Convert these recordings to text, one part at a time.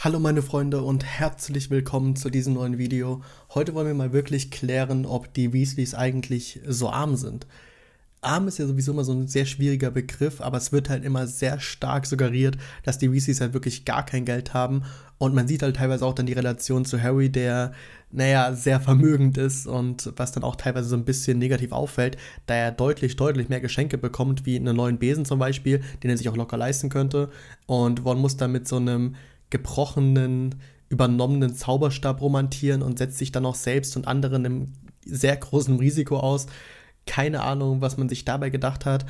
Hallo meine Freunde und herzlich willkommen zu diesem neuen Video. Heute wollen wir mal wirklich klären, ob die Weasleys eigentlich so arm sind. Arm ist ja sowieso immer so ein sehr schwieriger Begriff, aber es wird halt immer sehr stark suggeriert, dass die Weasleys halt wirklich gar kein Geld haben. Und man sieht halt teilweise auch dann die Relation zu Harry, der, naja, sehr vermögend ist und was dann auch teilweise so ein bisschen negativ auffällt, da er deutlich, deutlich mehr Geschenke bekommt, wie einen neuen Besen zum Beispiel, den er sich auch locker leisten könnte. Und Ron muss dann mit so einem gebrochenen, übernommenen Zauberstab romantieren und setzt sich dann auch selbst und anderen im sehr großen Risiko aus, keine Ahnung, was man sich dabei gedacht hat.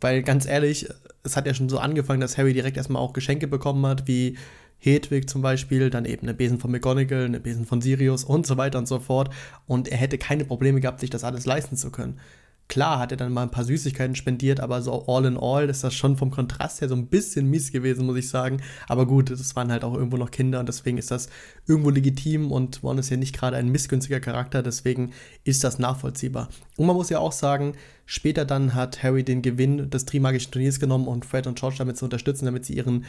Weil ganz ehrlich, es hat ja schon so angefangen, dass Harry direkt erstmal auch Geschenke bekommen hat, wie Hedwig zum Beispiel, dann eben eine Besen von McGonagall, eine Besen von Sirius und so weiter und so fort. Und er hätte keine Probleme gehabt, sich das alles leisten zu können. Klar hat er dann mal ein paar Süßigkeiten spendiert, aber so all in all ist das schon vom Kontrast her so ein bisschen mies gewesen, muss ich sagen. Aber gut, das waren halt auch irgendwo noch Kinder und deswegen ist das irgendwo legitim und Ron ist ja nicht gerade ein missgünstiger Charakter, deswegen ist das nachvollziehbar. Und man muss ja auch sagen, später dann hat Harry den Gewinn des Trimagischen Turniers genommen und Fred und George damit zu unterstützen, damit sie ihren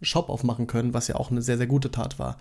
Shop aufmachen können, was ja auch eine sehr, sehr gute Tat war.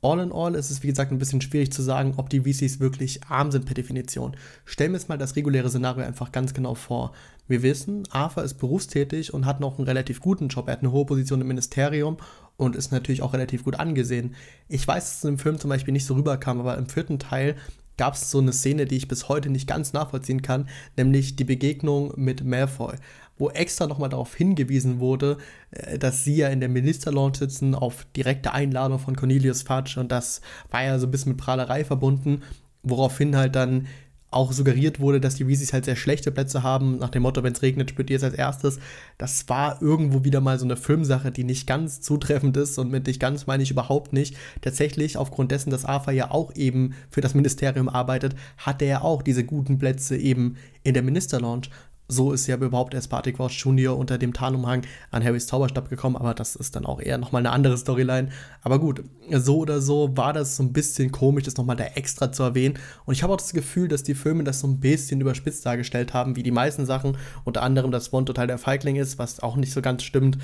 All in all ist es, wie gesagt, ein bisschen schwierig zu sagen, ob die VCs wirklich arm sind per Definition. Stellen wir uns mal das reguläre Szenario einfach ganz genau vor. Wir wissen, AFA ist berufstätig und hat noch einen relativ guten Job. Er hat eine hohe Position im Ministerium und ist natürlich auch relativ gut angesehen. Ich weiß, dass es im Film zum Beispiel nicht so rüberkam, aber im vierten Teil gab es so eine Szene, die ich bis heute nicht ganz nachvollziehen kann, nämlich die Begegnung mit Malfoy, wo extra nochmal darauf hingewiesen wurde, äh, dass sie ja in der Ministerlounge sitzen auf direkte Einladung von Cornelius Fudge und das war ja so ein bisschen mit Prahlerei verbunden, woraufhin halt dann auch suggeriert wurde, dass die Reeseys halt sehr schlechte Plätze haben, nach dem Motto, wenn es regnet, spürt ihr es als erstes. Das war irgendwo wieder mal so eine Filmsache, die nicht ganz zutreffend ist und mit nicht ganz meine ich überhaupt nicht. Tatsächlich, aufgrund dessen, dass AFA ja auch eben für das Ministerium arbeitet, hatte er auch diese guten Plätze eben in der Ministerlaunch so ist ja überhaupt erst Party Crouch Junior unter dem Tarnumhang an Harrys Zauberstab gekommen, aber das ist dann auch eher nochmal eine andere Storyline. Aber gut, so oder so war das so ein bisschen komisch, das nochmal da extra zu erwähnen. Und ich habe auch das Gefühl, dass die Filme das so ein bisschen überspitzt dargestellt haben, wie die meisten Sachen. Unter anderem, dass Bond total der Feigling ist, was auch nicht so ganz stimmt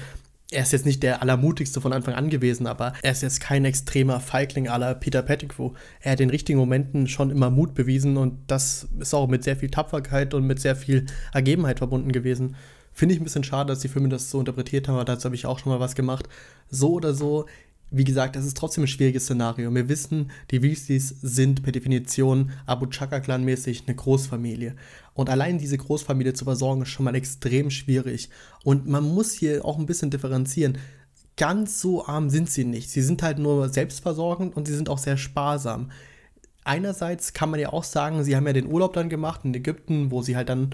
er ist jetzt nicht der Allermutigste von Anfang an gewesen, aber er ist jetzt kein extremer Feigling aller Peter Pettigrew. Er hat in richtigen Momenten schon immer Mut bewiesen und das ist auch mit sehr viel Tapferkeit und mit sehr viel Ergebenheit verbunden gewesen. Finde ich ein bisschen schade, dass die Filme das so interpretiert haben, aber dazu habe ich auch schon mal was gemacht. So oder so wie gesagt, es ist trotzdem ein schwieriges Szenario. Wir wissen, die Weasleys sind per Definition Abu Chaka-Clan-mäßig eine Großfamilie. Und allein diese Großfamilie zu versorgen, ist schon mal extrem schwierig. Und man muss hier auch ein bisschen differenzieren. Ganz so arm sind sie nicht. Sie sind halt nur selbstversorgend und sie sind auch sehr sparsam. Einerseits kann man ja auch sagen, sie haben ja den Urlaub dann gemacht in Ägypten, wo sie halt dann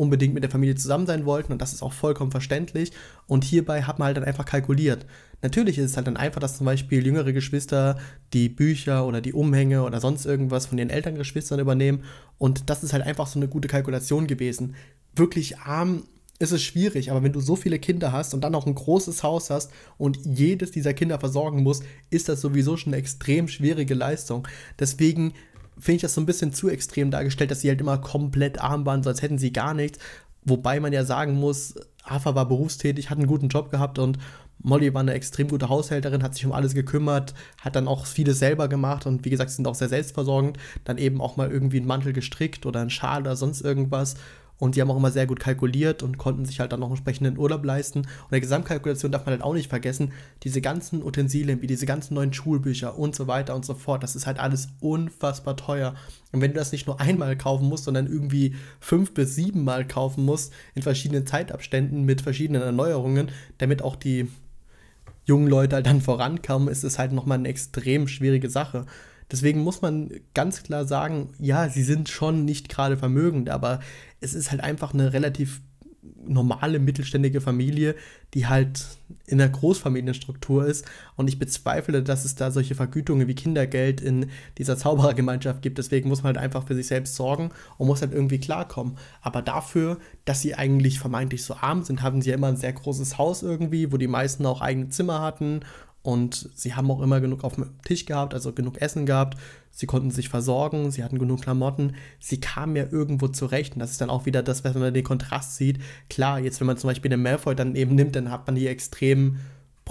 unbedingt mit der Familie zusammen sein wollten und das ist auch vollkommen verständlich. Und hierbei hat man halt dann einfach kalkuliert. Natürlich ist es halt dann einfach, dass zum Beispiel jüngere Geschwister die Bücher oder die Umhänge oder sonst irgendwas von ihren Elterngeschwistern übernehmen und das ist halt einfach so eine gute Kalkulation gewesen. Wirklich arm ist es schwierig, aber wenn du so viele Kinder hast und dann auch ein großes Haus hast und jedes dieser Kinder versorgen musst, ist das sowieso schon eine extrem schwierige Leistung. Deswegen finde ich das so ein bisschen zu extrem dargestellt, dass sie halt immer komplett arm waren, so als hätten sie gar nichts. Wobei man ja sagen muss, Hafer war berufstätig, hat einen guten Job gehabt und Molly war eine extrem gute Haushälterin, hat sich um alles gekümmert, hat dann auch vieles selber gemacht und wie gesagt, sind auch sehr selbstversorgend, dann eben auch mal irgendwie einen Mantel gestrickt oder einen Schal oder sonst irgendwas und die haben auch immer sehr gut kalkuliert und konnten sich halt dann noch entsprechenden Urlaub leisten. Und der Gesamtkalkulation darf man halt auch nicht vergessen, diese ganzen Utensilien, wie diese ganzen neuen Schulbücher und so weiter und so fort, das ist halt alles unfassbar teuer. Und wenn du das nicht nur einmal kaufen musst, sondern irgendwie fünf bis sieben Mal kaufen musst, in verschiedenen Zeitabständen mit verschiedenen Erneuerungen, damit auch die jungen Leute halt dann vorankommen, ist es halt nochmal eine extrem schwierige Sache. Deswegen muss man ganz klar sagen, ja, sie sind schon nicht gerade vermögend, aber es ist halt einfach eine relativ normale mittelständige Familie, die halt in der Großfamilienstruktur ist. Und ich bezweifle, dass es da solche Vergütungen wie Kindergeld in dieser Zauberergemeinschaft gibt. Deswegen muss man halt einfach für sich selbst sorgen und muss halt irgendwie klarkommen. Aber dafür, dass sie eigentlich vermeintlich so arm sind, haben sie ja immer ein sehr großes Haus irgendwie, wo die meisten auch eigene Zimmer hatten und sie haben auch immer genug auf dem Tisch gehabt, also genug Essen gehabt. Sie konnten sich versorgen, sie hatten genug Klamotten. Sie kamen ja irgendwo zurecht. Und das ist dann auch wieder das, was man den Kontrast sieht. Klar, jetzt wenn man zum Beispiel den Malfoy dann eben nimmt, dann hat man die extremen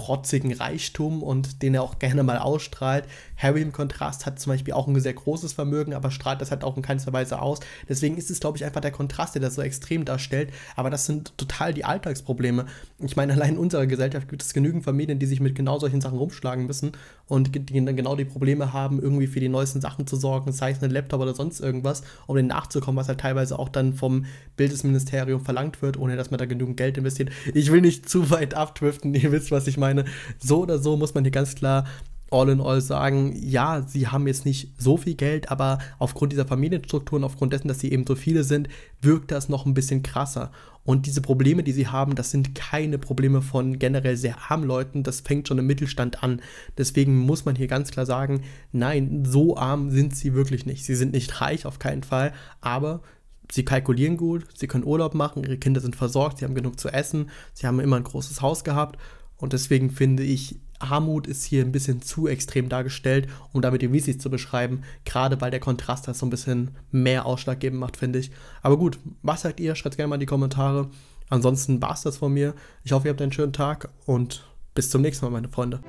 protzigen Reichtum und den er auch gerne mal ausstrahlt. Harry im Kontrast hat zum Beispiel auch ein sehr großes Vermögen, aber strahlt das halt auch in keinster Weise aus. Deswegen ist es, glaube ich, einfach der Kontrast, der das so extrem darstellt. Aber das sind total die Alltagsprobleme. Ich meine, allein in unserer Gesellschaft gibt es genügend Familien, die sich mit genau solchen Sachen rumschlagen müssen und die dann genau die Probleme haben, irgendwie für die neuesten Sachen zu sorgen, sei es ein Laptop oder sonst irgendwas, um denen nachzukommen, was halt teilweise auch dann vom Bildesministerium verlangt wird, ohne dass man da genügend Geld investiert. Ich will nicht zu weit abdriften, ihr wisst, was ich meine meine? So oder so muss man hier ganz klar all in all sagen, ja, sie haben jetzt nicht so viel Geld, aber aufgrund dieser Familienstrukturen, aufgrund dessen, dass sie eben so viele sind, wirkt das noch ein bisschen krasser. Und diese Probleme, die sie haben, das sind keine Probleme von generell sehr armen Leuten, das fängt schon im Mittelstand an. Deswegen muss man hier ganz klar sagen, nein, so arm sind sie wirklich nicht. Sie sind nicht reich, auf keinen Fall, aber sie kalkulieren gut, sie können Urlaub machen, ihre Kinder sind versorgt, sie haben genug zu essen, sie haben immer ein großes Haus gehabt und deswegen finde ich, Armut ist hier ein bisschen zu extrem dargestellt, um damit die Weasleys zu beschreiben, gerade weil der Kontrast das so ein bisschen mehr ausschlaggebend macht, finde ich. Aber gut, was sagt ihr? Schreibt gerne mal in die Kommentare. Ansonsten war es das von mir. Ich hoffe, ihr habt einen schönen Tag und bis zum nächsten Mal, meine Freunde.